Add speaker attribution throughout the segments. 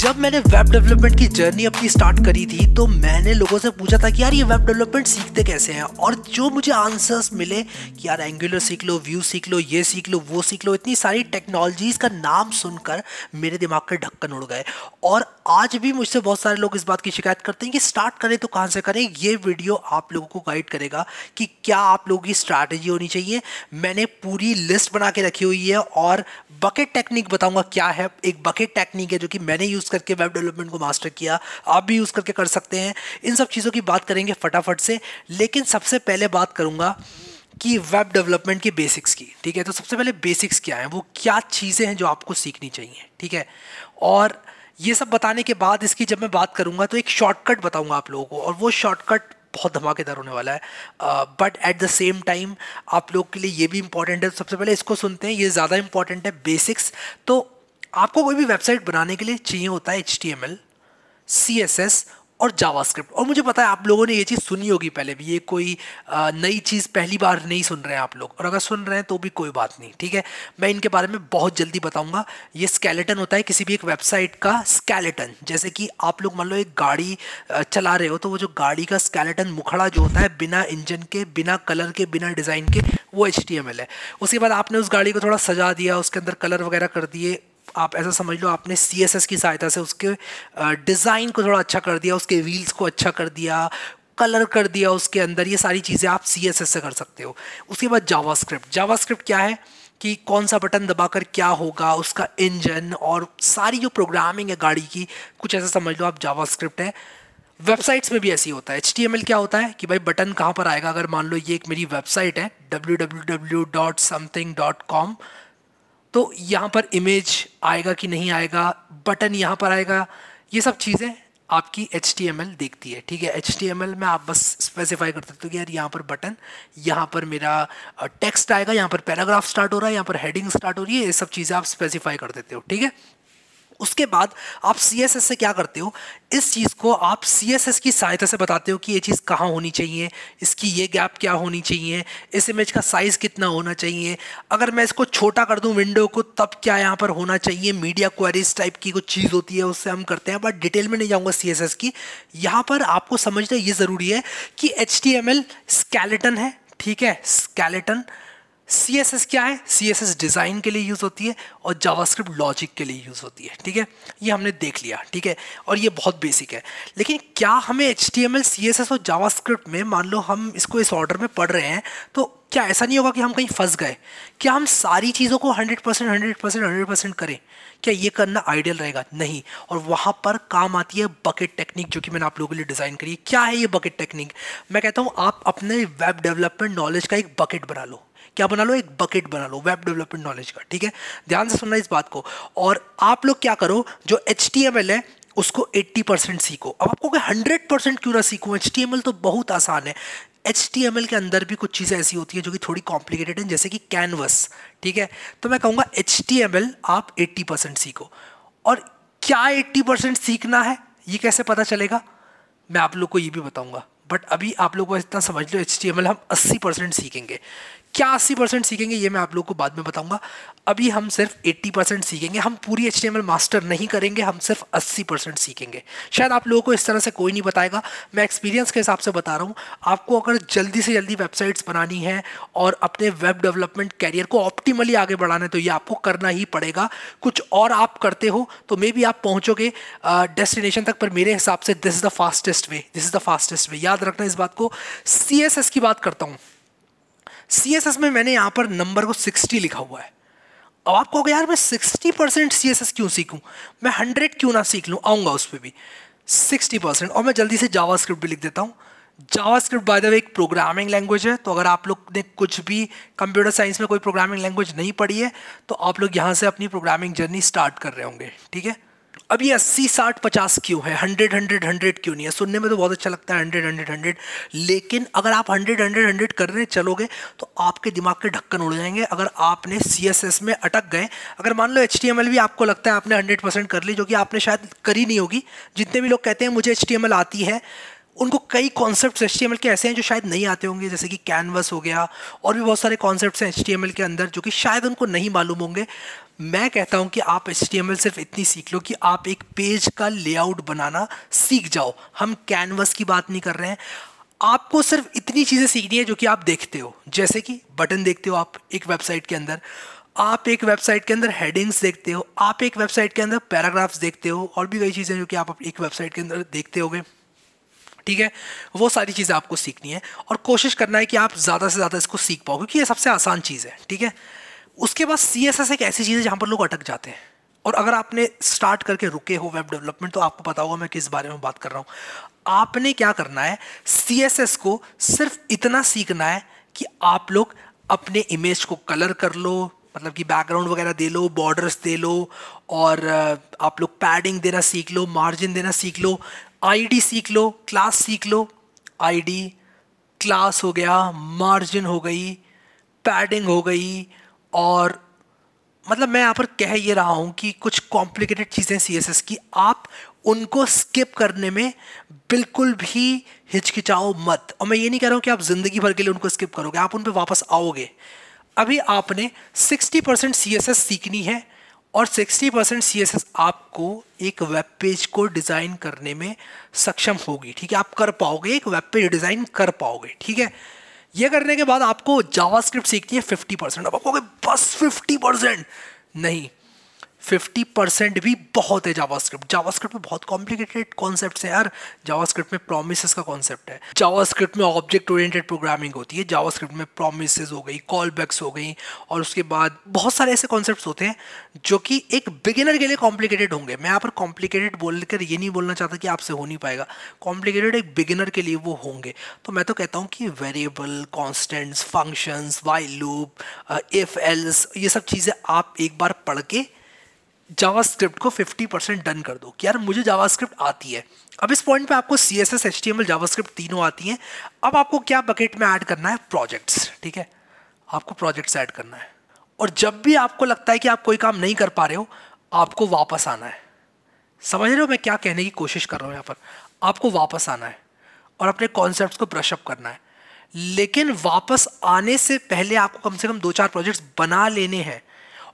Speaker 1: जब मैंने web development की जर्नी अपनी स्टार्ट करी थी तो मैंने लोगों से पूछा था कि यार ये वेब डेवलपमेंट सीखते कैसे हैं और जो मुझे आंसर्स मिले कि यार एंगुलर सीख लो व्यू सीख लो ये सीख लो वो सीख लो इतनी सारी टेक्नोलॉजीज़ का नाम सुनकर मेरे दिमाग के ढक्कन उड़ गए और आज भी मुझसे बहुत सारे लोग इस बात की शिकायत करते हैं कि स्टार्ट करें तो कहाँ से करें ये वीडियो आप लोगों को गाइड करेगा कि क्या आप लोगों की स्ट्रैटेजी होनी चाहिए मैंने पूरी लिस्ट बना के रखी हुई है और बकेट टेक्निक बताऊंगा क्या है एक बकेट टेक्निक है जो कि मैंने यूज़ करके वेब डेवलपमेंट को मास्टर किया आप भी यूज़ करके कर सकते हैं इन सब चीज़ों की बात करेंगे फटाफट से लेकिन सबसे पहले बात करूँगा कि वेब डेवलपमेंट की बेसिक्स की ठीक है तो सबसे पहले बेसिक्स क्या है वो क्या चीज़ें हैं जो आपको सीखनी चाहिए ठीक है और ये सब बताने के बाद इसकी जब मैं बात करूँगा तो एक शॉर्टकट बताऊँगा आप लोगों को और वो शॉर्टकट बहुत धमाकेदार होने वाला है but at the same time आप लोग के लिए ये भी इंपॉर्टेंट है सबसे पहले इसको सुनते हैं ये ज़्यादा इंपॉर्टेंट है बेसिक्स तो आपको कोई भी वेबसाइट बनाने के लिए चाहिए होता है H T M L C S S और जावास्क्रिप्ट और मुझे पता है आप लोगों ने ये चीज़ सुनी होगी पहले भी ये कोई नई चीज़ पहली बार नहीं सुन रहे हैं आप लोग और अगर सुन रहे हैं तो भी कोई बात नहीं ठीक है मैं इनके बारे में बहुत जल्दी बताऊंगा ये स्केलेटन होता है किसी भी एक वेबसाइट का स्केलेटन जैसे कि आप लोग मान लो एक गाड़ी चला रहे हो तो वो जो गाड़ी का स्केलेटन मुखड़ा जो होता है बिना इंजन के बिना कलर के बिना डिज़ाइन के वो एच है उसके बाद आपने उस गाड़ी को थोड़ा सजा दिया उसके अंदर कलर वगैरह कर दिए आप ऐसा समझ लो आपने सी की सहायता से उसके डिज़ाइन को थोड़ा अच्छा कर दिया उसके व्हील्स को अच्छा कर दिया कलर कर दिया उसके अंदर ये सारी चीज़ें आप सी से कर सकते हो उसके बाद जावास्क्रिप्ट जावास्क्रिप्ट क्या है कि कौन सा बटन दबाकर क्या होगा उसका इंजन और सारी जो प्रोग्रामिंग है गाड़ी की कुछ ऐसा समझ लो आप जावास्क्रिप्ट है वेबसाइट्स में भी ऐसी होता है एच क्या होता है कि भाई बटन कहाँ पर आएगा अगर मान लो ये एक मेरी वेबसाइट है डब्ल्यू तो यहाँ पर इमेज आएगा कि नहीं आएगा बटन यहाँ पर आएगा ये सब चीज़ें आपकी एच देखती है ठीक है एच में आप बस स्पेसिफाई कर सकते हो कि यार यहाँ पर बटन यहाँ पर मेरा टेक्स्ट आएगा यहाँ पर पैराग्राफ स्टार्ट हो रहा है यहाँ पर हेडिंग स्टार्ट हो रही है ये सब चीज़ें आप स्पेसिफाई कर देते हो ठीक है उसके बाद आप सी से क्या करते हो इस चीज़ को आप सी की सहायता से बताते हो कि ये चीज़ कहाँ होनी चाहिए इसकी ये गैप क्या होनी चाहिए इस इमेज का साइज़ कितना होना चाहिए अगर मैं इसको छोटा कर दूँ विंडो को तब क्या यहाँ पर होना चाहिए मीडिया क्वेरीज टाइप की कुछ चीज़ होती है उससे हम करते हैं बट डिटेल में नहीं जाऊँगा सी की यहाँ पर आपको समझना ये ज़रूरी है कि एच टी स्केलेटन है ठीक है स्केलेटन सी एस एस क्या है सी एस एस डिज़ाइन के लिए यूज़ होती है और जावास्क्रिप्ट लॉजिक के लिए यूज़ होती है ठीक है ये हमने देख लिया ठीक है और ये बहुत बेसिक है लेकिन क्या हमें H T M L C S S और जावास्क्रिप्ट में मान लो हम इसको इस ऑर्डर में पढ़ रहे हैं तो क्या ऐसा नहीं होगा कि हम कहीं फंस गए क्या हम सारी चीज़ों को hundred percent hundred percent hundred percent करें क्या ये करना आइडियल रहेगा नहीं और वहाँ पर काम आती है बकेट टेक्निक जो कि मैंने आप लोगों के लिए डिज़ाइन करी है क्या है ये बकेट टेक्निक मैं कहता हूँ आप अपने वेब डेवलपमेंट नॉलेज का एक बकेट बना लो क्या बना लो एक बकेट बना लो वेब डेवलपमेंट नॉलेज का ठीक है ध्यान से सुनना इस बात को और आप लोग क्या करो जो एच है उसको 80 परसेंट सीखो अब आपको हंड्रेड परसेंट क्यों ना सीखो एच तो बहुत आसान है एच के अंदर भी कुछ चीज़ें ऐसी होती है जो कि थोड़ी कॉम्प्लिकेटेड हैं जैसे कि कैनवस ठीक है तो मैं कहूँगा एच आप 80 परसेंट सीखो और क्या 80 परसेंट सीखना है ये कैसे पता चलेगा मैं आप लोग को ये भी बताऊँगा बट अभी आप लोग को इतना समझ लो एच हम अस्सी परसेंट सीखेंगे क्या अस्सी परसेंट सीखेंगे ये मैं आप लोग को बाद में बताऊंगा अभी हम सिर्फ 80 परसेंट सीखेंगे हम पूरी एच मास्टर नहीं करेंगे हम सिर्फ 80 परसेंट सीखेंगे शायद आप लोगों को इस तरह से कोई नहीं बताएगा मैं एक्सपीरियंस के हिसाब से बता रहा हूँ आपको अगर जल्दी से जल्दी वेबसाइट्स बनानी है और अपने वेब डेवलपमेंट कैरियर को ऑप्टिमली आगे बढ़ाना है तो ये आपको करना ही पड़ेगा कुछ और आप करते हो तो मे बी आप पहुँचोगे डेस्टिनेशन तक पर मेरे हिसाब से this is the fastest way this is the fastest way याद रखना इस बात को सी की बात करता हूँ सी एस एस में मैंने यहाँ पर नंबर को सिक्सटी लिखा हुआ है अब आप कहोगे यार मैं sixty percent C S S क्यों सीखूं मैं हंड्रेड क्यों ना सीख लूँ आऊँगा उस पर भी सिक्सटी परसेंट और मैं जल्दी से जावा स्क्रिप्ट भी लिख देता हूँ स्क्रिप्ट बाय द वे एक प्रोग्रामिंग लैंग्वेज है तो अगर आप लोग ने कुछ भी कंप्यूटर साइंस में कोई प्रोग्रामिंग लैंग्वेज नहीं पढ़ी है तो आप लोग यहाँ से अपनी प्रोग्रामिंग जर्नी स्टार्ट कर रहे होंगे ठीक है अब ये अस्सी साठ पचास क्यों है हंड्रेड हंड्रेड हंड्रेड क्यों नहीं है सुनने में तो बहुत अच्छा लगता है हंड्रेड हंड्रेड हंड्रेड लेकिन अगर आप हंड्रेड हंड्रेड हंड्रेड कर रहे चलोगे तो आपके दिमाग के ढक्कन उड़ जाएंगे अगर आपने सी में अटक गए अगर मान लो एच भी आपको लगता है आपने हंड्रेड कर ली जो कि आपने शायद करी नहीं होगी जितने भी लोग कहते हैं मुझे एच आती है उनको कई कॉन्सेप्ट एच के ऐसे हैं जो शायद नहीं आते होंगे जैसे कि कैनवस हो गया और भी बहुत सारे कॉन्सेप्ट हैं एच के अंदर जो कि शायद उनको नहीं मालूम होंगे मैं कहता हूं कि आप एच सिर्फ इतनी सीख लो कि आप एक पेज का लेआउट बनाना सीख जाओ हम कैनवस की बात नहीं कर रहे हैं आपको सिर्फ इतनी चीज़ें सीखनी है जो कि आप देखते हो जैसे कि बटन देखते हो आप एक वेबसाइट के अंदर आप एक वेबसाइट के अंदर हेडिंग्स देखते हो आप एक वेबसाइट के अंदर पैराग्राफ्स देखते हो और भी कई चीज़ें जो कि आप एक वेबसाइट के अंदर देखते होगे ठीक है वो सारी चीज़ें आपको सीखनी है और कोशिश करना है कि आप ज़्यादा से ज़्यादा इसको सीख पाओ क्योंकि ये सबसे आसान चीज़ है ठीक है उसके बाद सी एक ऐसी चीज़ है जहाँ पर लोग अटक जाते हैं और अगर आपने स्टार्ट करके रुके हो वेब डेवलपमेंट तो आपको पता होगा मैं किस बारे में बात कर रहा हूँ आपने क्या करना है सी को सिर्फ इतना सीखना है कि आप लोग अपने इमेज को कलर कर लो मतलब कि बैकग्राउंड वगैरह दे लो बॉर्डर्स दे लो और आप लोग पैडिंग देना सीख लो मार्जिन देना सीख लो आईडी सीख लो क्लास सीख लो आईडी क्लास हो गया मार्जिन हो गई पैडिंग हो गई और मतलब मैं यहाँ पर कह ये रहा हूँ कि कुछ कॉम्प्लिकेटेड चीज़ें सी एस एस की आप उनको स्किप करने में बिल्कुल भी हिचकिचाओ मत और मैं ये नहीं कह रहा हूँ कि आप ज़िंदगी भर के लिए उनको स्किप करोगे आप उन पर वापस आओगे अभी आपने 60 परसेंट सी एस एस सीखनी है और 60 परसेंट सी आपको एक वेब पेज को डिज़ाइन करने में सक्षम होगी ठीक है आप कर पाओगे एक वेब पेज डिज़ाइन कर पाओगे ठीक है ये करने के बाद आपको जावास्क्रिप्ट सीखनी है 50 परसेंट अब आप कहोगे बस 50 परसेंट नहीं फिफ्टी परसेंट भी बहुत है जावास्क्रिप्ट जावास्क्रिप्ट में बहुत कॉम्प्लिकेटेड कॉन्सेप्ट है यार जावास्क्रिप्ट में प्रोमिस का कॉन्सेप्ट है जावास्क्रिप्ट में ऑब्जेक्ट ओरिएंटेड प्रोग्रामिंग होती है जावास्क्रिप्ट में प्रोमिस हो गई कॉल बैक्स हो गई और उसके बाद बहुत सारे ऐसे कॉन्सेप्ट होते हैं जो कि एक बिगिनर के लिए कॉम्प्लिकेटेड होंगे मैं यहाँ पर कॉम्प्लिकेटेड बोलकर ये नहीं बोलना चाहता कि आपसे हो नहीं पाएगा कॉम्प्लिकेटेड एक बिगिनर के लिए वो होंगे तो मैं तो कहता हूँ कि variable constants functions while loop if else ये सब चीज़ें आप एक बार पढ़ के जावास्क्रिप्ट को 50 परसेंट डन कर दो कि यार मुझे जावास्क्रिप्ट आती है अब इस पॉइंट पे आपको C S S H T M L JavaScript तीनों आती हैं अब आपको क्या बकेट में ऐड करना है प्रोजेक्ट्स ठीक है आपको प्रोजेक्ट्स ऐड करना है और जब भी आपको लगता है कि आप कोई काम नहीं कर पा रहे हो आपको वापस आना है समझ रहे हो मैं क्या कहने की कोशिश कर रहा हूँ यहाँ पर आपको वापस आना है और अपने कॉन्सेप्ट को ब्रशअप करना है लेकिन वापस आने से पहले आपको कम से कम दो चार प्रोजेक्ट्स बना लेने हैं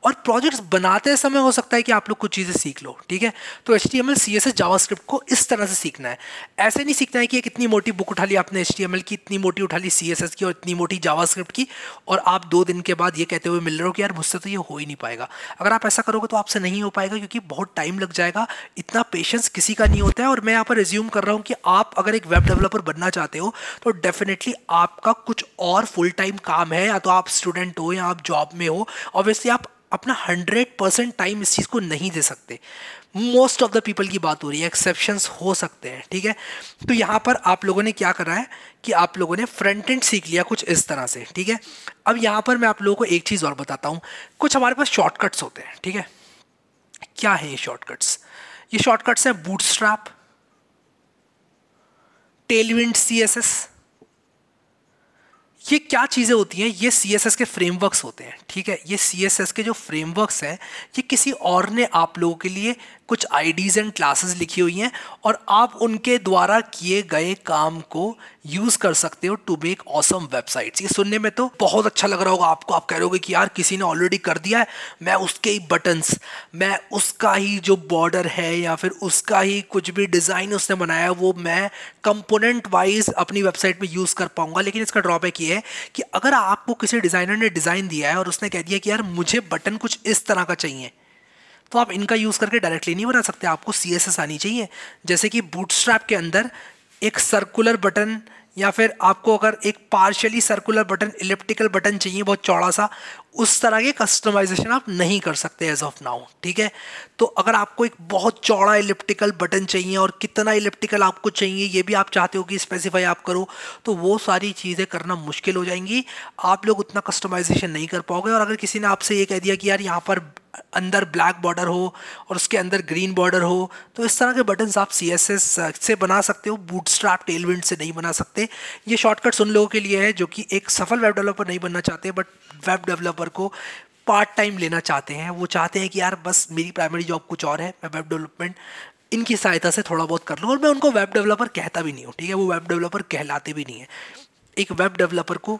Speaker 1: और प्रोजेक्ट्स बनाते समय हो सकता है कि आप लोग कुछ चीज़ें सीख लो ठीक है तो H T M L C S S JavaScript को इस तरह से सीखना है ऐसे नहीं सीखना है कि एक इतनी मोटी बुक उठा ली आपने एच टी एम एल की इतनी मोटी उठा ली सी एस एस की और इतनी मोटी जावा स्क्रिप्ट की और आप दो दिन के बाद ये कहते हुए मिल रहे हो कि यार मुझसे तो ये हो ही नहीं पाएगा अगर आप ऐसा करोगे तो आपसे नहीं हो पाएगा क्योंकि बहुत टाइम लग जाएगा इतना पेशेंस किसी का नहीं होता है और मैं यहाँ पर रिज्यूम कर रहा हूँ कि आप अगर एक वेब डेवलपर बनना चाहते हो तो डेफिनेटली आपका कुछ और फुल टाइम काम है या तो आप स्टूडेंट हो या आप जॉब में हो ऑब्वियसली आप अपना हंड्रेड परसेंट टाइम इस चीज़ को नहीं दे सकते मोस्ट ऑफ द पीपल की बात हो रही है एक्सेप्शंस हो सकते हैं ठीक है तो यहाँ पर आप लोगों ने क्या करा है कि आप लोगों ने फ्रंट एंड सीख लिया कुछ इस तरह से ठीक है अब यहाँ पर मैं आप लोगों को एक चीज़ और बताता हूँ कुछ हमारे पास शॉर्टकट्स होते हैं ठीक है क्या है ये शॉर्टकट्स ये शॉर्टकट्स हैं Bootstrap Tailwind C S S ये क्या चीज़ें होती हैं ये सी के फ्रेमवर्क्स होते हैं ठीक है ये सी के जो फ्रेमवर्क्स हैं ये किसी और ने आप लोगों के लिए कुछ आईडीज़ एंड क्लासेस लिखी हुई हैं और आप उनके द्वारा किए गए काम को यूज़ कर सकते हो टू मेक ऑसम वेबसाइट्स ये सुनने में तो बहुत अच्छा लग रहा होगा आपको आप कह रहे हो कि यार किसी ने ऑलरेडी कर दिया है मैं उसके ही बटन्स मैं उसका ही जो बॉर्डर है या फिर उसका ही कुछ भी डिज़ाइन उसने बनाया वो मैं कंपोनेंट वाइज अपनी वेबसाइट में यूज़ कर पाऊंगा लेकिन इसका ड्रॉबैक ये है कि अगर आपको किसी डिज़ाइनर ने डिज़ाइन दिया है और उसने कह दिया कि यार मुझे बटन कुछ इस तरह का चाहिए तो आप इनका यूज़ करके डायरेक्टली नहीं बना सकते आपको सी आनी चाहिए जैसे कि बूटस्ट्रैप के अंदर एक सर्कुलर बटन या फिर आपको अगर एक partially circular button elliptical button चाहिए बहुत चौड़ा सा उस तरह के कस्टमाइजेशन आप नहीं कर सकते एज ऑफ नाउ ठीक है तो अगर आपको एक बहुत चौड़ा इलेप्टिकल बटन चाहिए और कितना इलेप्टिकल आपको चाहिए ये भी आप चाहते हो कि स्पेसिफाई आप करो तो वो सारी चीज़ें करना मुश्किल हो जाएंगी आप लोग उतना कस्टमाइजेशन नहीं कर पाओगे और अगर किसी ने आपसे ये कह दिया कि यार यहाँ पर अंदर ब्लैक बॉर्डर हो और उसके अंदर ग्रीन बॉर्डर हो तो इस तरह के बटन्स आप सी से बना सकते हो बूट स्ट्रैप टेलविंड से नहीं बना सकते ये शॉर्टकट्स उन लोगों के लिए है जो कि एक सफल वेब डेवलपर नहीं बनना चाहते बट वेब डेवलपर को पार्ट टाइम लेना चाहते हैं वो चाहते हैं कि यार बस मेरी प्राइमरी जॉब कुछ और है मैं वेब डेवलपमेंट इनकी सहायता से थोड़ा बहुत कर लूँ और मैं उनको वेब डेवलपर कहता भी नहीं हूँ ठीक है वो वेब डेवलपर कहलाते भी नहीं है एक वेब डेवलपर को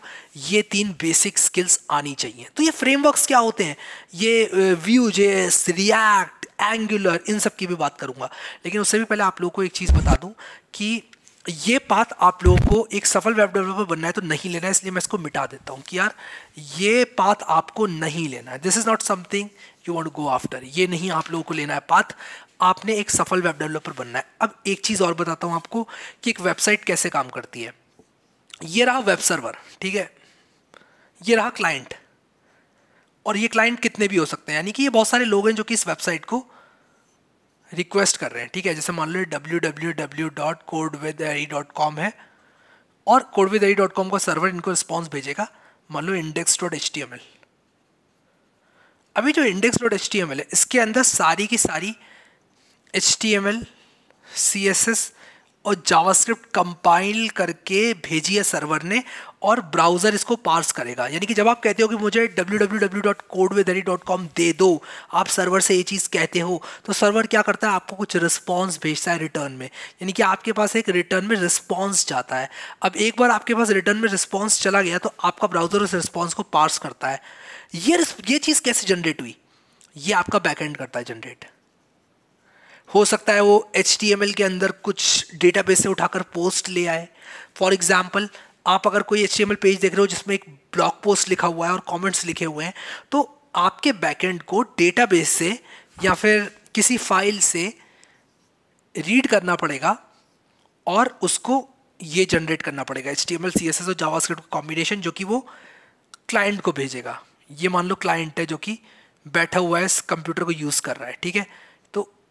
Speaker 1: ये तीन बेसिक स्किल्स आनी चाहिए तो ये फ्रेमवर्क्स क्या होते हैं ये व्यू जे रिएक्ट एंगुलर इन सब की भी बात करूँगा लेकिन उससे भी पहले आप लोगों को एक चीज़ बता दूँ कि ये पाथ आप लोगों को एक सफल वेब डेवलपर बनना है तो नहीं लेना है इसलिए मैं इसको मिटा देता हूँ कि यार ये पाथ आपको नहीं लेना है this is not something you want go after ये नहीं आप लोगों को लेना है पाथ आपने एक सफल वेब डेवलपर बनना है अब एक चीज़ और बताता हूँ आपको कि एक वेबसाइट कैसे काम करती है ये रहा वेब सर्वर ठीक है ये रहा क्लाइंट और ये क्लाइंट कितने भी हो सकते हैं यानी कि ये बहुत सारे लोग हैं जो कि इस वेबसाइट को रिक्वेस्ट कर रहे हैं ठीक है जैसे मान लो W W W dot code with I dot com है और code with I dot com का सर्वर इनको रिस्पॉन्स भेजेगा मान लो index dot H T M L अभी जो index dot H T M L है इसके अंदर सारी की सारी H T M L C S S और जावास्क्रिप्ट कंपाइल करके भेजी है सर्वर ने और ब्राउज़र इसको पार्स करेगा यानी कि जब आप कहते हो कि मुझे www.codewaydari.com दे दो आप सर्वर से ये चीज़ कहते हो तो सर्वर क्या करता है आपको कुछ रिस्पॉन्स भेजता है रिटर्न में यानी कि आपके पास एक रिटर्न में रिस्पॉन्स जाता है अब एक बार आपके पास रिटर्न में रिस्पॉन्स चला गया तो आपका ब्राउज़र उस रिस्पॉन्स को पार्स करता है ये ये चीज़ कैसे जनरेट हुई ये आपका बैकहेंड करता है जनरेट हो सकता है वो एच के अंदर कुछ डेटा से उठाकर पोस्ट ले आए फॉर एग्ज़ाम्पल आप अगर कोई एच पेज देख रहे हो जिसमें एक ब्लॉग पोस्ट लिखा हुआ है और कॉमेंट्स लिखे हुए हैं तो आपके बैकेंड को डेटा से या फिर किसी फाइल से रीड करना पड़ेगा और उसको ये जनरेट करना पड़ेगा H T M L C S S और जावास का कॉम्बिनेशन जो कि वो क्लाइंट को भेजेगा ये मान लो क्लाइंट है जो कि बैठा हुआ है इस कंप्यूटर को यूज़ कर रहा है ठीक है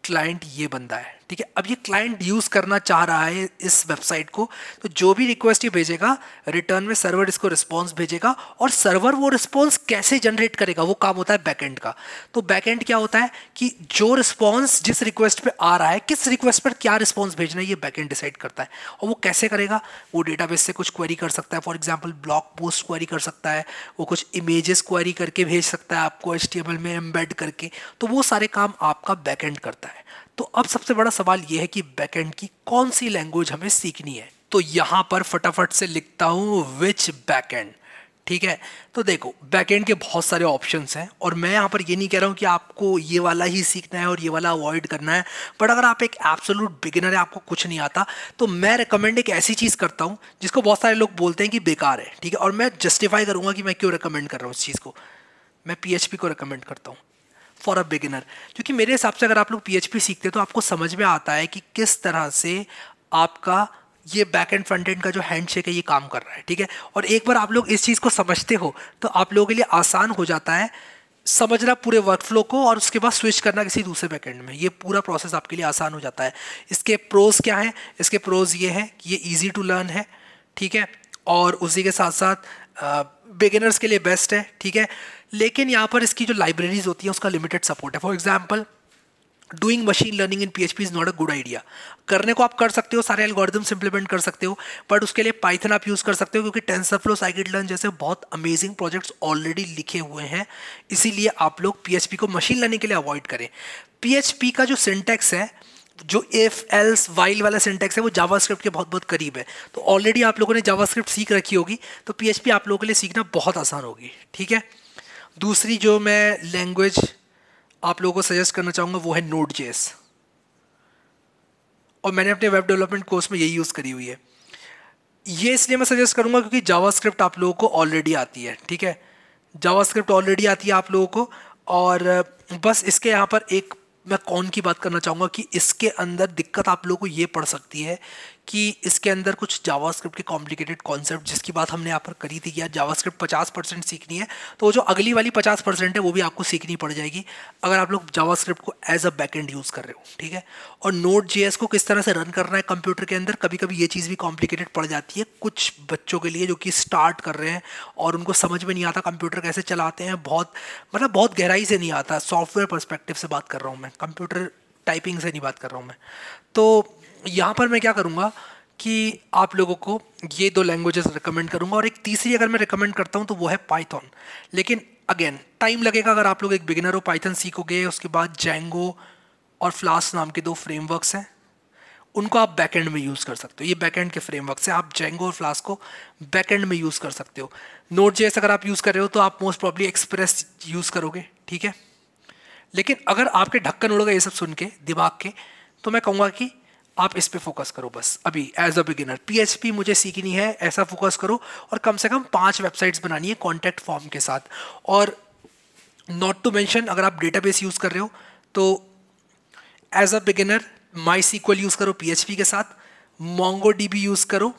Speaker 1: क्लाइंट ये बंदा है ठीक है अब ये क्लाइंट यूज़ करना चाह रहा है इस वेबसाइट को तो जो भी रिक्वेस्ट ये भेजेगा रिटर्न में सर्वर इसको रिस्पॉन्स भेजेगा और सर्वर वो रिस्पॉन्स कैसे जनरेट करेगा वो काम होता है बैकेंड का तो बैकेंड क्या होता है कि जो रिस्पॉन्स जिस रिक्वेस्ट पर आ रहा है किस रिक्वेस्ट पर क्या रिस्पॉन्स भेजना है ये बैकेंड डिसाइड करता है और वो कैसे करेगा वो डेटा से कुछ क्वेरी कर सकता है for example blog post query कर सकता है वो कुछ इमेजेस क्वेरी करके भेज सकता है आपको एच में एम्बेड करके तो वो सारे काम आपका बैकेंड करता है तो अब सबसे बड़ा सवाल यह है कि बैकएंड की कौन सी लैंग्वेज हमें सीखनी है तो यहाँ पर फटाफट से लिखता हूँ विच बैकएंड ठीक है तो देखो बैकएंड के बहुत सारे ऑप्शंस हैं और मैं यहाँ पर ये नहीं कह रहा हूँ कि आपको ये वाला ही सीखना है और ये वाला अवॉइड करना है बट अगर आप एक एब्सोलूट बिगिनर है आपको कुछ नहीं आता तो मैं रिकमेंड एक ऐसी चीज़ करता हूँ जिसको बहुत सारे लोग बोलते हैं कि बेकार है ठीक है और मैं जस्टिफाई करूँगा कि मैं क्यों रिकमेंड कर रहा हूँ उस चीज़ को मैं पी को रिकमेंड करता हूँ फॉर अ बिगिनर क्योंकि मेरे हिसाब से अगर आप लोग पी सीखते हैं तो आपको समझ में आता है कि किस तरह से आपका ये बैक एंड फ्रंट एंड का जो हैंड शेक है ये काम कर रहा है ठीक है और एक बार आप लोग इस चीज़ को समझते हो तो आप लोगों के लिए आसान हो जाता है समझना पूरे वर्क फ्लो को और उसके बाद स्विच करना किसी दूसरे बैकेंड में ये पूरा प्रोसेस आपके लिए आसान हो जाता है इसके प्रोज क्या हैं इसके प्रोज ये हैं कि ये ईजी टू लर्न है ठीक है और उसी के साथ साथ बिगिनर्स के लिए बेस्ट है ठीक है लेकिन यहाँ पर इसकी जो लाइब्रेरीज होती हैं उसका लिमिटेड सपोर्ट है for example doing machine learning in P H P is not a good idea करने को आप कर सकते हो सारे एल्गोरिदम्स इंप्लीमेंट कर सकते हो बट उसके लिए पाइथन आप यूज़ कर सकते हो क्योंकि टेंसरफ्लो साइकिट लर्न जैसे बहुत अमेजिंग प्रोजेक्ट्स ऑलरेडी लिखे हुए हैं इसीलिए आप लोग पी एच पी को मशीन लर्निंग के लिए अवॉइड करें पी एच पी का जो सिंटेक्स है जो इफ एल्स वाइल वाला सिंटेक्स है वो जावा स्क्रिप्ट के बहुत बहुत करीब है तो ऑलरेडी आप लोगों ने जावा स्क्रिप्ट सीख रखी होगी तो पी एच पी आप लोगों के लिए सीखना बहुत आसान होगी ठीक है दूसरी जो मैं लैंग्वेज आप लोगों को सजेस्ट करना चाहूँगा वो है नोट जेस और मैंने अपने वेब डेवलपमेंट कोर्स में यही यूज़ करी हुई है ये इसलिए मैं सजेस्ट करूँगा क्योंकि जावास्क्रिप्ट आप लोगों को ऑलरेडी आती है ठीक है जावास्क्रिप्ट ऑलरेडी आती है आप लोगों को और बस इसके यहाँ पर एक मैं कौन की बात करना चाहूँगा कि इसके अंदर दिक्कत आप लोगों को ये पड़ सकती है कि इसके अंदर कुछ जावास्क्रिप्ट के कॉम्प्लिकेटेड कॉन्सेप्ट जिसकी बात हमने यहाँ पर करी थी कि यार जावास्क्रिप्ट 50 परसेंट सीखनी है तो जो अगली वाली 50 परसेंट है वो भी आपको सीखनी पड़ जाएगी अगर आप लोग जावास्क्रिप्ट को एज अ बैकेंड यूज़ कर रहे हो ठीक है और नोट जे को किस तरह से रन करना है कंप्यूटर के अंदर कभी कभी ये चीज़ भी कॉम्प्लिकेटेड पड़ जाती है कुछ बच्चों के लिए जो कि स्टार्ट कर रहे हैं और उनको समझ में नहीं आता कंप्यूटर कैसे चलाते हैं बहुत मतलब बहुत गहराई से नहीं आता सॉफ्टवेयर परस्पेक्टिव से बात कर रहा हूँ मैं कंप्यूटर टाइपिंग से नहीं बात कर रहा हूँ मैं तो यहाँ पर मैं क्या करूँगा कि आप लोगों को ये दो लैंग्वेजेस रिकमेंड करूँगा और एक तीसरी अगर मैं रिकमेंड करता हूँ तो वो है पाइथन लेकिन अगेन टाइम लगेगा अगर आप लोग एक बिगिनर हो पाइथन सीखोगे उसके बाद जेंगो और फ्लास नाम के दो फ्रेमवर्क्स हैं उनको आप बैकएंड में यूज़ कर सकते हो ये बैकएंड के फ्रेमवर्क से आप जेंगो और फ्लास को बैकएंड में यूज़ कर सकते हो नोट जेस अगर आप यूज़ कर रहे हो तो आप मोस्ट प्रॉब्ली एक्सप्रेस यूज़ करोगे ठीक है लेकिन अगर आपके ढक्कन उड़ोगे ये सब सुन के दिमाग के तो मैं कहूँगा कि आप इस पे फोकस करो बस अभी एज अ बिगिनर पीएचपी मुझे सीखनी है ऐसा फोकस करो और कम से कम पांच वेबसाइट्स बनानी है कॉन्टैक्ट फॉर्म के साथ और नॉट टू मैंशन अगर आप डेटाबेस यूज़ कर रहे हो तो as a beginner MySQL use करो पीएचपी के साथ मोंगो यूज़ करो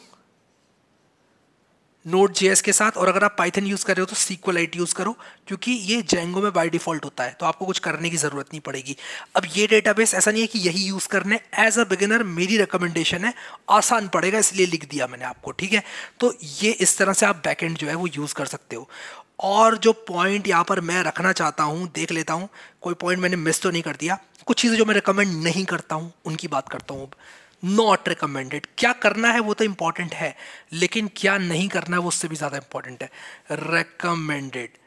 Speaker 1: नोट जे के साथ और अगर आप पाइथन यूज़ कर रहे हो तो सीक्वल आई यूज़ करो क्योंकि ये जेंगो में बाय डिफ़ॉल्ट होता है तो आपको कुछ करने की ज़रूरत नहीं पड़ेगी अब ये डेटाबेस ऐसा नहीं है कि यही यूज़ करना है एज अ बिगिनर मेरी रिकमेंडेशन है आसान पड़ेगा इसलिए लिख दिया मैंने आपको ठीक है तो ये इस तरह से आप बैकेंड जो है वो यूज़ कर सकते हो और जो पॉइंट यहाँ पर मैं रखना चाहता हूँ देख लेता हूँ कोई पॉइंट मैंने मिस तो नहीं कर दिया कुछ चीज़ें जो मैं रिकमेंड नहीं करता हूँ उनकी बात करता हूँ अब नॉट रिकमेंडेड क्या करना है वो तो इंपॉर्टेंट है लेकिन क्या नहीं करना है वो उससे भी ज़्यादा इंपॉर्टेंट है रिकमेंडेड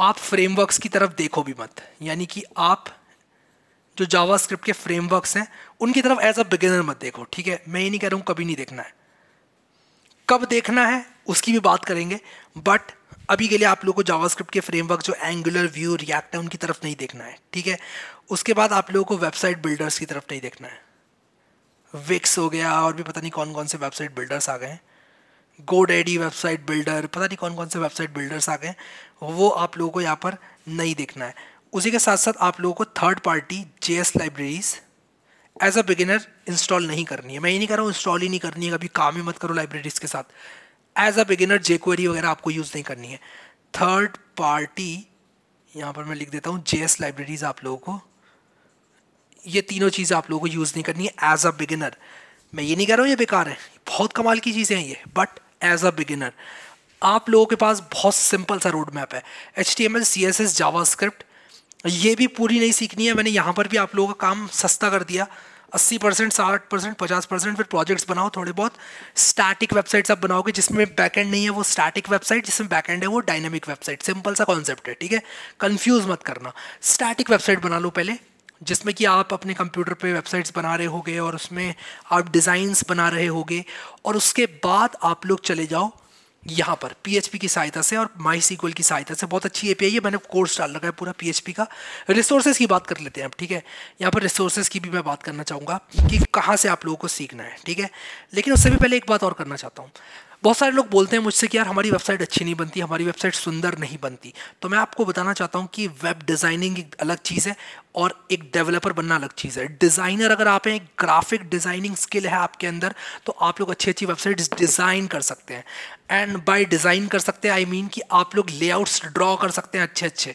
Speaker 1: आप फ्रेमवर्क्स की तरफ देखो भी मत यानी कि आप जो जावा के फ्रेमवर्क्स हैं उनकी तरफ एज अ बिगिनर मत देखो ठीक है मैं ये नहीं कह रहा हूँ कभी नहीं देखना है कब देखना है उसकी भी बात करेंगे बट अभी के लिए आप लोगों को जावास्क्रिप्ट के फ्रेमवर्क जो एंगुलर व्यू रिएक्ट है उनकी तरफ नहीं देखना है ठीक है उसके बाद आप लोगों को वेबसाइट बिल्डर्स की तरफ नहीं देखना है विक्स हो गया और भी पता नहीं कौन कौन से वेबसाइट बिल्डर्स आ गए हैं गो डैडी वेबसाइट बिल्डर पता नहीं कौन कौन से वेबसाइट बिल्डर्स आ गए वो आप लोगों को यहाँ पर नहीं देखना है उसी के साथ साथ आप लोगों को third party J libraries as a beginner install नहीं करनी है मैं ये नहीं कर रहा हूँ इंस्टॉल ही नहीं करनी है कभी काम ही मत करो लाइब्रेरीज के साथ एज अ बिगिनर जे वगैरह आपको यूज़ नहीं करनी है थर्ड पार्टी यहाँ पर मैं लिख देता हूँ जे लाइब्रेरीज़ आप लोगों को ये तीनों चीज़ें आप लोगों को यूज़ नहीं करनी है एज अ बिगिनर मैं ये नहीं कह रहा हूँ ये बेकार है बहुत कमाल की चीज़ें हैं ये बट एज अ बिगिनर आप लोगों के पास बहुत सिंपल सा रोड मैप है H T M L C S S JavaScript ये भी पूरी नहीं सीखनी है मैंने यहाँ पर भी आप लोगों का काम सस्ता कर दिया अस्सी परसेंट साठ परसेंट पचास परसेंट फिर प्रोजेक्ट्स बनाओ थोड़े बहुत स्टैटिक वेबसाइट्स आप बनाओगे जिसमें बैकएंड नहीं है वो स्टैटिक वेबसाइट जिसमें बैकएंड है वो डायनामिक वेबसाइट सिंपल सा कॉन्सेप्ट है ठीक है कन्फ्यूज़ मत करना स्टैटिक वेबसाइट बना लो पहले जिसमें कि आप अपने कंप्यूटर पे वेबसाइट्स बना रहे होगे और उसमें आप डिज़ाइंस बना रहे होगे और उसके बाद आप लोग चले जाओ यहाँ पर पी की सहायता से और माई सीक्वल की सहायता से बहुत अच्छी ए है मैंने कोर्स डाल रखा है पूरा पी का रिसोर्सेज की बात कर लेते हैं आप ठीक है यहाँ पर रिसोर्सेज की भी मैं बात करना चाहूँगा कि कहाँ से आप लोगों को सीखना है ठीक है लेकिन उससे भी पहले एक बात और करना चाहता हूँ बहुत सारे लोग बोलते हैं मुझसे कि यार हमारी वेबसाइट अच्छी नहीं बनती हमारी वेबसाइट सुंदर नहीं बनती तो मैं आपको बताना चाहता हूँ कि वेब डिज़ाइनिंग एक अलग चीज़ है और एक डेवलपर बनना अलग चीज़ है डिज़ाइनर अगर आप हैं ग्राफिक डिज़ाइनिंग स्किल है आपके अंदर तो आप लोग अच्छी अच्छी वेबसाइट डिज़ाइन कर सकते हैं एंड बाय डिज़ाइन कर सकते हैं आई I मीन mean कि आप लोग लेआउट्स ड्रॉ कर सकते हैं अच्छे अच्छे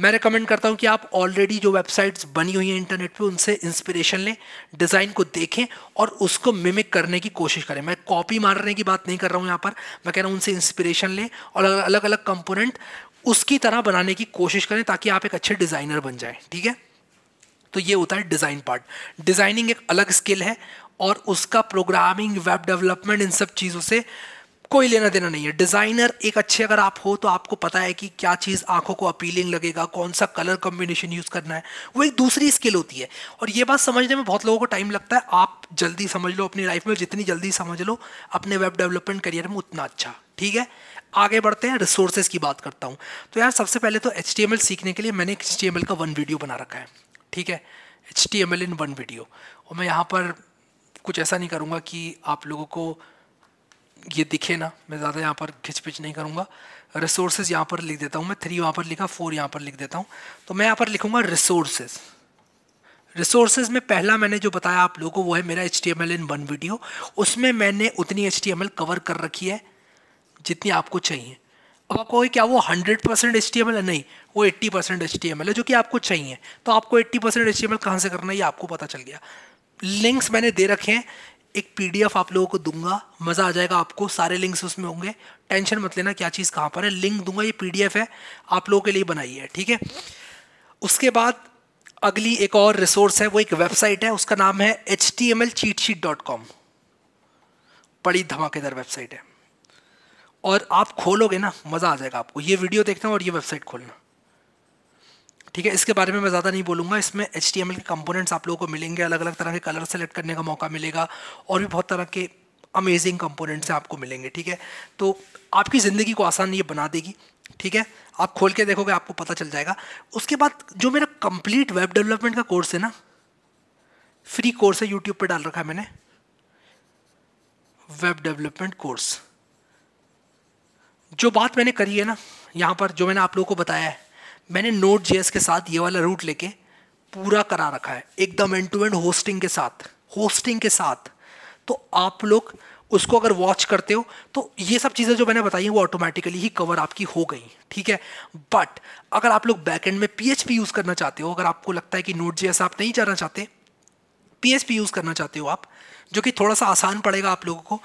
Speaker 1: मैं रिकमेंड करता हूँ कि आप ऑलरेडी जो वेबसाइट्स बनी हुई हैं इंटरनेट पे उनसे इंस्पिरेशन लें डिज़ाइन को देखें और उसको मिमिक करने की कोशिश करें मैं कॉपी मारने की बात नहीं कर रहा हूँ यहाँ पर मैं कह रहा हूँ उनसे इंस्पिरेशन लें और अलग अलग कंपोनेंट उसकी तरह बनाने की कोशिश करें ताकि आप एक अच्छे डिज़ाइनर बन जाएँ ठीक है तो ये होता है डिज़ाइन पार्ट डिज़ाइनिंग एक अलग स्किल है और उसका प्रोग्रामिंग वेब डेवलपमेंट इन सब चीज़ों से कोई लेना देना नहीं है डिजाइनर एक अच्छे अगर आप हो तो आपको पता है कि क्या चीज आंखों को अपीलिंग लगेगा कौन सा कलर कॉम्बिनेशन यूज करना है वो एक दूसरी स्किल होती है और ये बात समझने में बहुत लोगों को टाइम लगता है आप जल्दी समझ लो अपनी लाइफ में जितनी जल्दी समझ लो अपने वेब डेवलपमेंट करियर में उतना अच्छा ठीक है आगे बढ़ते हैं रिसोर्सेज की बात करता हूँ तो यार सबसे पहले तो एच सीखने के लिए मैंने एच का वन वीडियो बना रखा है ठीक है एच इन वन वीडियो और मैं यहाँ पर कुछ ऐसा नहीं करूँगा कि आप लोगों को ये दिखे ना मैं ज़्यादा यहाँ पर खिच पिच नहीं करूँगा रिसोर्सेज यहाँ पर लिख देता हूँ मैं थ्री वहाँ पर लिखा फोर यहाँ पर लिख देता हूँ तो मैं यहाँ पर लिखूँगा रिसोर्सेज रिसोर्सेज में पहला मैंने जो बताया आप लोगों को वो है मेरा H T M L in one video उसमें मैंने उतनी H T M L cover कर रखी है जितनी आपको चाहिए अब आपको क्या वो hundred percent H T M है नहीं वो eighty percent H T M L है जो कि आपको चाहिए तो आपको eighty percent H T M L कहाँ से करना है ये आपको पता चल गया लिंक्स मैंने दे रखे हैं एक पीडीएफ आप लोगों को दूंगा मज़ा आ जाएगा आपको सारे लिंक्स उसमें होंगे टेंशन मत लेना क्या चीज़ कहाँ पर है लिंक दूंगा ये पीडीएफ है आप लोगों के लिए बनाई है ठीक है उसके बाद अगली एक और रिसोर्स है वो एक वेबसाइट है उसका नाम है H T M L cheat sheet dot com बड़ी धमाकेदार वेबसाइट है और आप खोलोगे ना मज़ा आ जाएगा आपको ये वीडियो देखना और ये वेबसाइट खोलना ठीक है इसके बारे में मैं ज़्यादा नहीं बोलूँगा इसमें एच के कंपोनेंट्स आप लोगों को मिलेंगे अलग अलग तरह के कलर सेलेक्ट करने का मौका मिलेगा और भी बहुत तरह के अमेजिंग कंपोनेंट्स आपको मिलेंगे ठीक है तो आपकी ज़िंदगी को आसान ये बना देगी ठीक है आप खोल के देखोगे आपको पता चल जाएगा उसके बाद जो मेरा कंप्लीट वेब डेवलपमेंट का कोर्स है ना फ्री कोर्स है यूट्यूब पर डाल रखा है मैंने वेब डेवलपमेंट कोर्स जो बात मैंने करी है ना यहाँ पर जो मैंने आप लोगों को बताया है मैंने नोट जेएस के साथ ये वाला रूट लेके पूरा करा रखा है एकदम एंड टू एंड होस्टिंग के साथ होस्टिंग के साथ तो आप लोग उसको अगर वॉच करते हो तो ये सब चीज़ें जो मैंने बताई वो ऑटोमेटिकली ही कवर आपकी हो गई ठीक है बट अगर आप लोग बैकएंड में पी यूज़ करना चाहते हो अगर आपको लगता है कि नोट जी आप नहीं जाना चाहते पी यूज़ करना चाहते हो आप जो कि थोड़ा सा आसान पड़ेगा आप लोगों को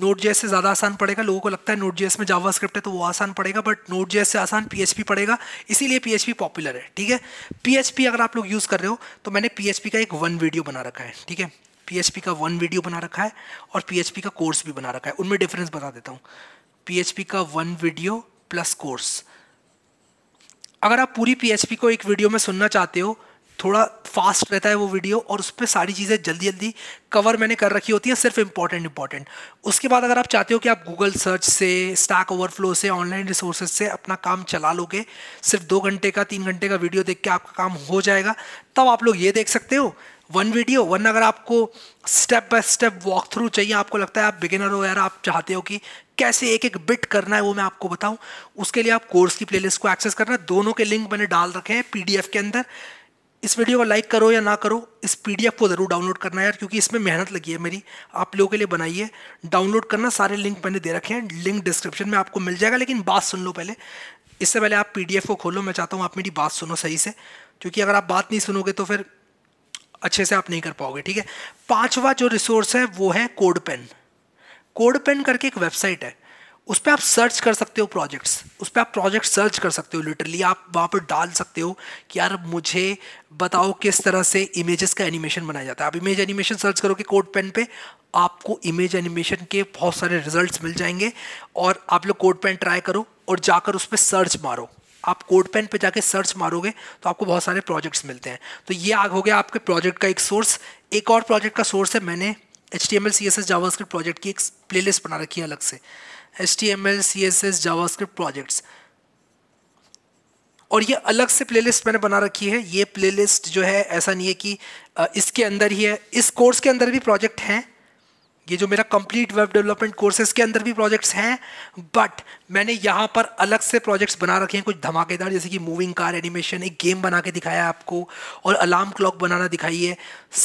Speaker 1: नोट जेस से ज़्यादा आसान पड़ेगा लोगों को लगता है नोट जेस में जावा स्क्रिप्ट है तो वो आसान पड़ेगा बट नोट जेस से आसान पी पड़ेगा इसीलिए पी पॉपुलर है ठीक है पीएचपी अगर आप लोग यूज़ कर रहे हो तो मैंने पीएचपी का एक वन वीडियो बना रखा है ठीक है पीएचपी का वन वीडियो बना रखा है और पीएचपी का कोर्स भी बना रखा है उनमें डिफरेंस बता देता हूँ पीएचपी का वन वीडियो प्लस कोर्स अगर आप पूरी पी को एक वीडियो में सुनना चाहते हो थोड़ा फास्ट रहता है वो वीडियो और उस पर सारी चीज़ें जल्दी जल्दी कवर मैंने कर रखी होती हैं सिर्फ इंपॉर्टेंट इंपॉर्टेंट उसके बाद अगर आप चाहते हो कि आप गूगल सर्च से स्टैक ओवरफ्लो से ऑनलाइन रिसोर्सेज से अपना काम चला लोगे सिर्फ दो घंटे का तीन घंटे का वीडियो देख के आपका काम हो जाएगा तब आप लोग ये देख सकते हो वन वीडियो वन अगर आपको step by step walk through चाहिए आपको लगता है आप बिगिनर हो यार आप चाहते हो कि कैसे एक एक बिट करना है वो मैं आपको बताऊं उसके लिए आप कोर्स की प्लेलिस्ट को एक्सेस करना दोनों के लिंक मैंने डाल रखे हैं पीडीएफ के अंदर इस वीडियो को लाइक करो या ना करो इस पीडीएफ को ज़रूर डाउनलोड करना यार क्योंकि इसमें मेहनत लगी है मेरी आप लोगों के लिए बनाई है डाउनलोड करना सारे लिंक मैंने दे रखे हैं लिंक डिस्क्रिप्शन में आपको मिल जाएगा लेकिन बात सुन लो पहले इससे पहले आप पीडीएफ को खोलो मैं चाहता हूँ आप मेरी बात सुनो सही से क्योंकि अगर आप बात नहीं सुनोगे तो फिर अच्छे से आप नहीं कर पाओगे ठीक है पाँचवा जो रिसोर्स है वो है कोड पेन कोड पेन करके एक वेबसाइट है उस पर आप सर्च कर सकते हो प्रोजेक्ट्स उस पर आप प्रोजेक्ट सर्च कर सकते हो लिटरली आप वहाँ पर डाल सकते हो कि यार मुझे बताओ किस तरह से इमेजेस का एनिमेशन बनाया जाता है आप इमेज एनिमेशन सर्च करोगे कोड पेन पे आपको इमेज एनिमेशन के बहुत सारे रिजल्ट्स मिल जाएंगे और आप लोग कोड पेन ट्राई करो और जाकर उस पर सर्च मारो आप कोड पेन पे जाके सर्च मारोगे तो आपको बहुत सारे प्रोजेक्ट्स मिलते हैं तो ये आग हो गया आपके प्रोजेक्ट का एक सोर्स एक और प्रोजेक्ट का सोर्स है मैंने H T M L C S S JavaScript project की एक प्लेलिस्ट बना रखी है अलग से HTML, CSS, JavaScript projects और ये अलग से प्लेलिस्ट मैंने बना रखी है ये प्लेलिस्ट जो है ऐसा नहीं है कि इसके अंदर ही है इस कोर्स के अंदर भी प्रोजेक्ट हैं ये जो मेरा कंप्लीट वेब डेवलपमेंट है के अंदर भी प्रोजेक्ट्स हैं बट मैंने यहाँ पर अलग से प्रोजेक्ट्स बना रखे हैं कुछ धमाकेदार जैसे कि मूविंग कार एनिमेशन एक गेम बना के दिखाया आपको और अलार्म क्लॉक बनाना दिखाई है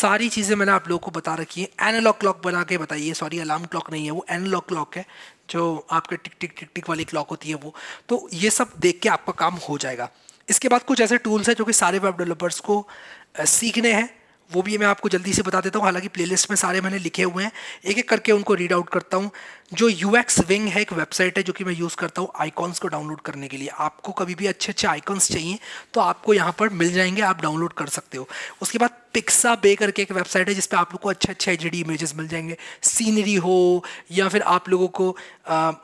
Speaker 1: सारी चीज़ें मैंने आप लोगों को बता रखी हैं एनालॉग क्लॉक बना के बताइए सॉरी अलार्म क्लॉक नहीं है वो एनालॉग क्लॉक है जो आपके टिक टिक टिक टिक वाली क्लॉक होती है वो तो ये सब देख के आपका काम हो जाएगा इसके बाद कुछ ऐसे टूल्स हैं जो कि सारे वेब डेवलपर्स को सीखने हैं वो भी मैं आपको जल्दी से बता देता हूँ हालांकि प्लेलिस्ट में सारे मैंने लिखे हुए हैं एक एक करके उनको रीड आउट करता हूँ जो यू एक्स विंग है एक वेबसाइट है जो कि मैं यूज़ करता हूँ आइकॉन्स को डाउनलोड करने के लिए आपको कभी भी अच्छे अच्छे आइकॉन्स चाहिए तो आपको यहाँ पर मिल जाएंगे आप डाउनलोड कर सकते हो उसके बाद पिक्सा बे करके एक वेबसाइट है जिस पर आप लोग को अच्छे अच्छे एच डी इमेजेस मिल जाएंगे सीनरी हो या फिर आप लोगों को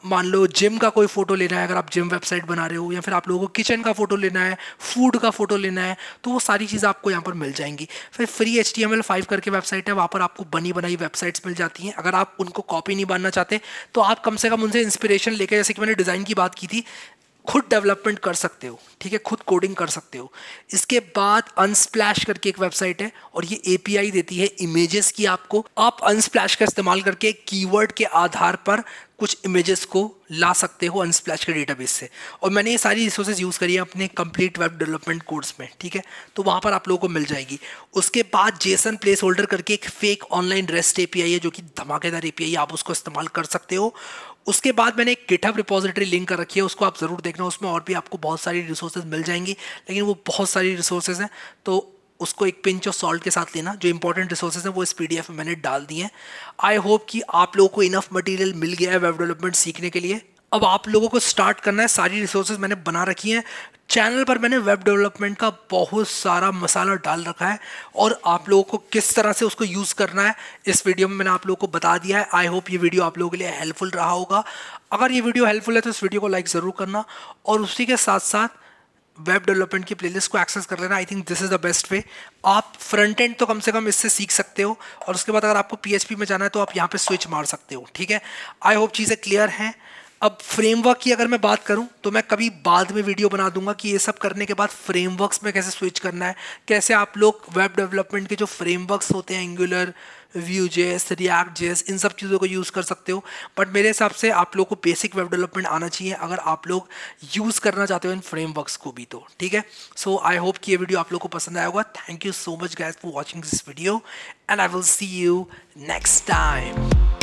Speaker 1: मान लो जिम का कोई फ़ोटो लेना है अगर आप जिम वेबसाइट बना रहे हो या फिर आप लोगों को किचन का फ़ोटो लेना है फूड का फ़ोटो लेना है तो वो सारी चीज़ आपको यहाँ पर मिल जाएंगी फिर free H T M L five करके वेबसाइट है वहाँ पर आपको बनी बनाई वेबसाइट्स मिल जाती हैं अगर आप उनको कॉपी नहीं बनना चाहते तो आप कम से कम उनसे इंस्पिरेशन लेकर जैसे कि मैंने डिज़ाइन की बात की थी खुद डेवलपमेंट कर सकते हो ठीक है खुद कोडिंग कर सकते हो इसके बाद अनस्प्लैश करके एक वेबसाइट है और ये एपीआई देती है इमेजेस की आपको आप अनस्प्लैश का इस्तेमाल करके कीवर्ड के आधार पर कुछ इमेजेस को ला सकते हो अनस्प्लैश के डेटाबेस से और मैंने ये सारी रिसोर्सेज यूज़ करी है अपने कंप्लीट वेब डेवलपमेंट कोर्स में ठीक है तो वहाँ पर आप लोगों को मिल जाएगी उसके बाद जेसन प्लेस होल्डर करके एक फेक ऑनलाइन रेस्ट एपीआई है जो कि धमाकेदार एपीआई आप उसको इस्तेमाल कर सकते हो उसके बाद मैंने एक गिटहब रिपोजिटरी लिंक कर रखी है उसको आप ज़रूर देखना उसमें और भी आपको बहुत सारी रिसोर्सेज मिल जाएंगी लेकिन वो बहुत सारी रिसोर्सेज हैं तो उसको एक पिंच और सॉल्ट के साथ लेना जो इंपॉर्टेंट रिसोर्सेज हैं वो इस एफ में मैंने डाल दिए हैं आई होप कि आप लोगों को इनफ मटेरियल मिल गया है वेब डेवलपमेंट सीखने के लिए अब आप लोगों को स्टार्ट करना है सारी रिसोर्सेज मैंने बना रखी हैं चैनल पर मैंने वेब डेवलपमेंट का बहुत सारा मसाला डाल रखा है और आप लोगों को किस तरह से उसको यूज़ करना है इस वीडियो में मैंने आप लोगों को बता दिया है आई होप ये वीडियो आप लोगों के लिए हेल्पफुल रहा होगा अगर ये वीडियो हेल्पफुल है तो इस वीडियो को लाइक ज़रूर करना और उसी के साथ साथ वेब डेवलपमेंट की प्लेलिस्ट को एक्सेस कर लेना I think this is the best way आप फ्रंट एंड तो कम से कम इससे सीख सकते हो और उसके बाद अगर आपको पी में जाना है तो आप यहाँ पे स्विच मार सकते हो ठीक है आई होप चीज़ें क्लियर हैं अब फ्रेमवर्क की अगर मैं बात करूं तो मैं कभी बाद में वीडियो बना दूंगा कि ये सब करने के बाद फ्रेमवर्क्स में कैसे स्विच करना है कैसे आप लोग वेब डेवलपमेंट के जो फ्रेमवर्क्स होते हैं एंगुलर व्यू जेस रिएक्ट जेस इन सब चीज़ों को यूज़ कर सकते हो बट मेरे हिसाब से आप लोग को बेसिक वेब डेवलपमेंट आना चाहिए अगर आप लोग यूज़ करना चाहते हो इन फ्रेमवर्क्स को भी तो ठीक है सो आई होप कि ये वीडियो आप लोग को पसंद आया होगा thank you so much guys for watching this video and I will see you next time